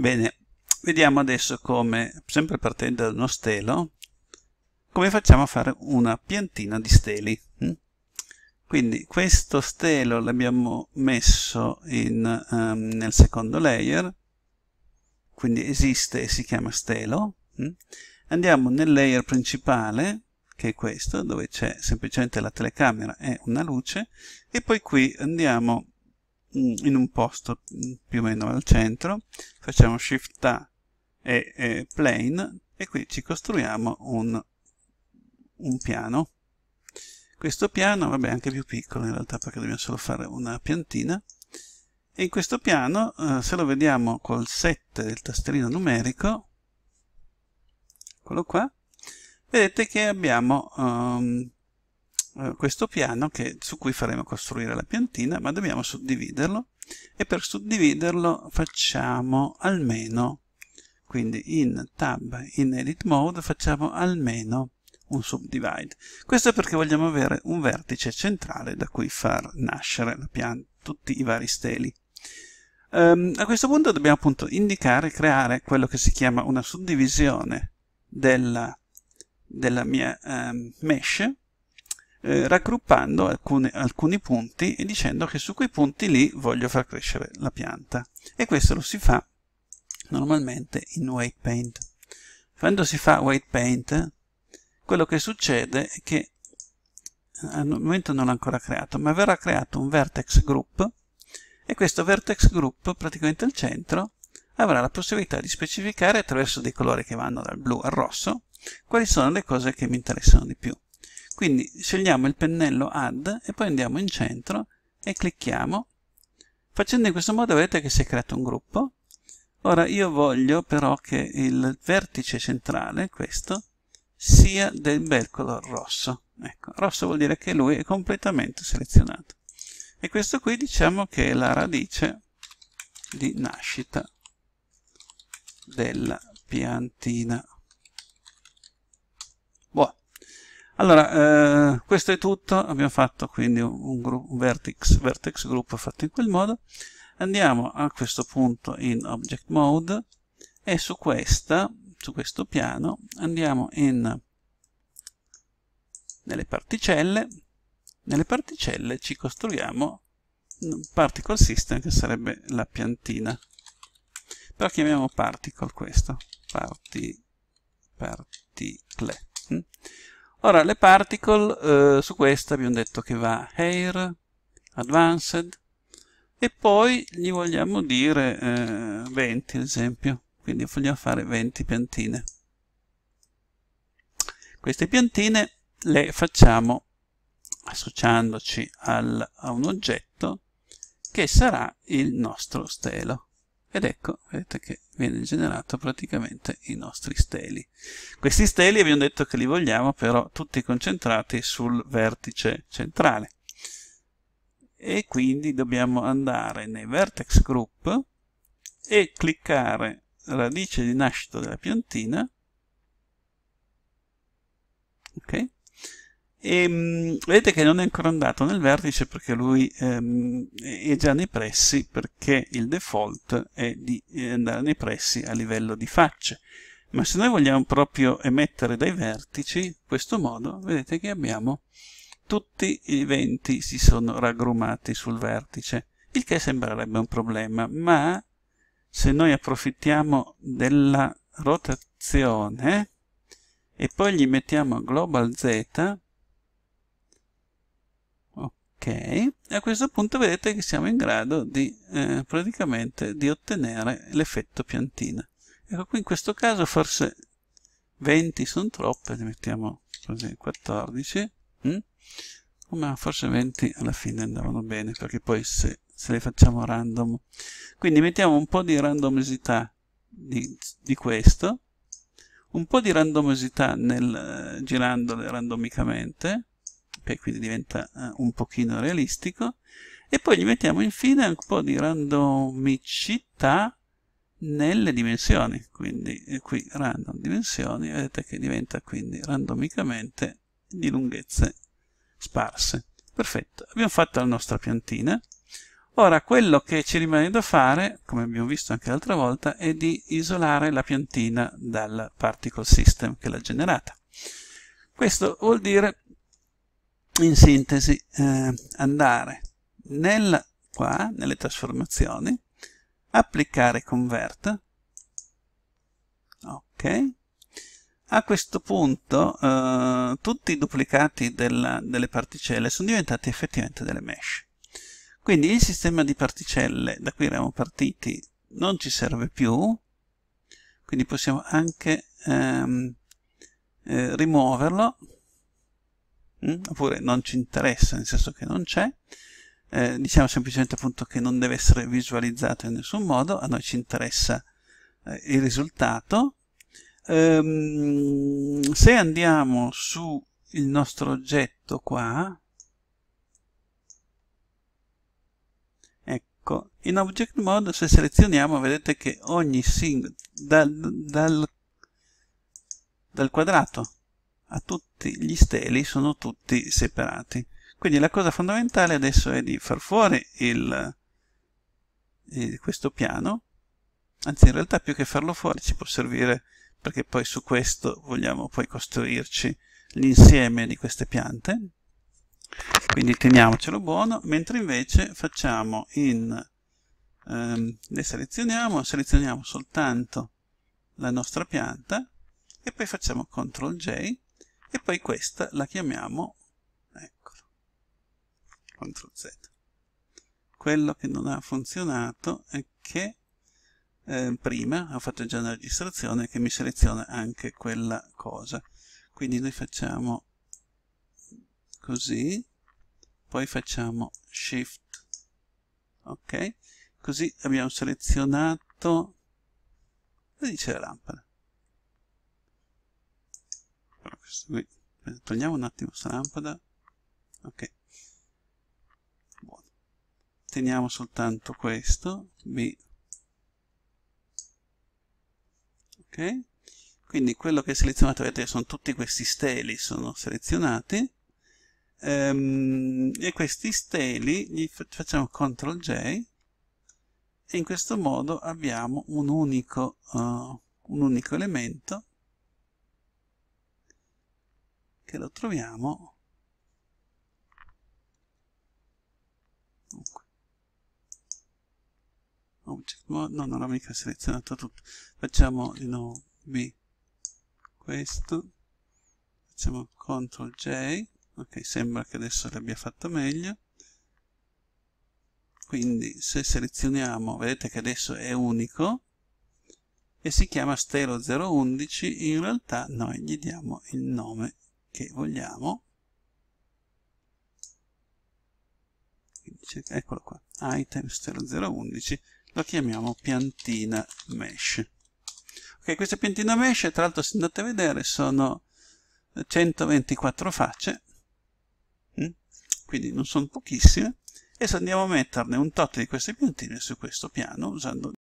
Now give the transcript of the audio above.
Bene, vediamo adesso come, sempre partendo da uno stelo, come facciamo a fare una piantina di steli. Hm? Quindi questo stelo l'abbiamo messo in, um, nel secondo layer, quindi esiste e si chiama stelo. Hm? Andiamo nel layer principale, che è questo, dove c'è semplicemente la telecamera e una luce, e poi qui andiamo Mm, in un posto mm, più o meno al centro, facciamo Shift A e, e Plane e qui ci costruiamo un, un piano. Questo piano, vabbè, è anche più piccolo in realtà perché dobbiamo solo fare una piantina. E in questo piano, eh, se lo vediamo col 7 del tastierino numerico, eccolo qua, vedete che abbiamo um, eh, questo piano che, su cui faremo costruire la piantina, ma dobbiamo suddividerlo e per suddividerlo facciamo almeno, quindi in tab, in edit mode, facciamo almeno un subdivide. Questo perché vogliamo avere un vertice centrale da cui far nascere tutti i vari steli. Um, a questo punto dobbiamo appunto indicare, creare quello che si chiama una suddivisione della, della mia um, mesh eh, raggruppando alcune, alcuni punti e dicendo che su quei punti lì voglio far crescere la pianta e questo lo si fa normalmente in white paint quando si fa white paint quello che succede è che eh, al momento non l'ho ancora creato ma verrà creato un vertex group e questo vertex group praticamente al centro avrà la possibilità di specificare attraverso dei colori che vanno dal blu al rosso quali sono le cose che mi interessano di più quindi scegliamo il pennello Add e poi andiamo in centro e clicchiamo. Facendo in questo modo vedete che si è creato un gruppo. Ora io voglio però che il vertice centrale, questo, sia del bel color rosso. Ecco, rosso vuol dire che lui è completamente selezionato. E questo qui diciamo che è la radice di nascita della piantina. Allora, eh, questo è tutto, abbiamo fatto quindi un, group, un vertex, vertex group fatto in quel modo. Andiamo a questo punto in object mode e su questa, su questo piano, andiamo in nelle particelle, nelle particelle ci costruiamo un particle system che sarebbe la piantina. Però chiamiamo particle questo, parti, particle. Hm? Ora, le particle, eh, su questa abbiamo detto che va Air, Advanced, e poi gli vogliamo dire eh, 20, ad esempio. Quindi vogliamo fare 20 piantine. Queste piantine le facciamo associandoci al, a un oggetto che sarà il nostro stelo ed ecco, vedete che viene generato praticamente i nostri steli. Questi steli abbiamo detto che li vogliamo però tutti concentrati sul vertice centrale. E quindi dobbiamo andare nei vertex group e cliccare radice di nascita della piantina. Ok? e ehm, mh, vedete che non è ancora andato nel vertice perché lui ehm, è già nei pressi perché il default è di eh, andare nei pressi a livello di facce ma se noi vogliamo proprio emettere dai vertici in questo modo vedete che abbiamo tutti i venti si sono raggrumati sul vertice il che sembrerebbe un problema ma se noi approfittiamo della rotazione e poi gli mettiamo global z ok a questo punto vedete che siamo in grado di eh, praticamente di ottenere l'effetto piantina ecco qui in questo caso forse 20 sono troppe ne mettiamo così 14 mm? ma forse 20 alla fine andavano bene perché poi se, se le facciamo random quindi mettiamo un po' di randomicità di, di questo un po' di randomicità nel, eh, girandole randomicamente e quindi diventa eh, un pochino realistico e poi gli mettiamo infine un po' di randomicità nelle dimensioni quindi eh, qui random dimensioni vedete che diventa quindi randomicamente di lunghezze sparse perfetto abbiamo fatto la nostra piantina ora quello che ci rimane da fare come abbiamo visto anche l'altra volta è di isolare la piantina dal particle system che l'ha generata questo vuol dire in sintesi eh, andare nel, qua, nelle trasformazioni, applicare convert, ok, a questo punto eh, tutti i duplicati della, delle particelle sono diventati effettivamente delle mesh. Quindi il sistema di particelle da cui eravamo partiti non ci serve più, quindi possiamo anche ehm, eh, rimuoverlo Mm? oppure non ci interessa, nel senso che non c'è, eh, diciamo semplicemente appunto che non deve essere visualizzato in nessun modo, a noi ci interessa eh, il risultato. Ehm, se andiamo sul nostro oggetto qua, ecco, in object mode se selezioniamo vedete che ogni singolo, dal, dal, dal quadrato a tutti gli steli sono tutti separati. Quindi la cosa fondamentale adesso è di far fuori il, eh, questo piano, anzi in realtà più che farlo fuori ci può servire perché poi su questo vogliamo poi costruirci l'insieme di queste piante, quindi teniamocelo buono, mentre invece facciamo in, ehm, le selezioniamo, selezioniamo soltanto la nostra pianta e poi facciamo CTRL J e poi questa la chiamiamo eccolo CTRL Z quello che non ha funzionato è che eh, prima ho fatto già una registrazione che mi seleziona anche quella cosa quindi noi facciamo così poi facciamo shift ok così abbiamo selezionato dice la lampada allora, questo qui. Togliamo un attimo questa lampada. Ok. Buono. Teniamo soltanto questo. B. Ok. Quindi quello che è selezionato, vedete, sono tutti questi steli, sono selezionati. Um, e questi steli gli facciamo CTRL J e in questo modo abbiamo un unico, uh, un unico elemento che lo troviamo dunque oh, no non l'ho mica selezionato tutto facciamo di nuovo b questo facciamo ctrl j ok sembra che adesso l'abbia fatto meglio quindi se selezioniamo vedete che adesso è unico e si chiama stelo 011 in realtà noi gli diamo il nome che vogliamo eccolo qua items 0011 lo chiamiamo piantina mesh ok questa piantina mesh tra l'altro se andate a vedere sono 124 facce hm? quindi non sono pochissime e se andiamo a metterne un tot di queste piantine su questo piano usando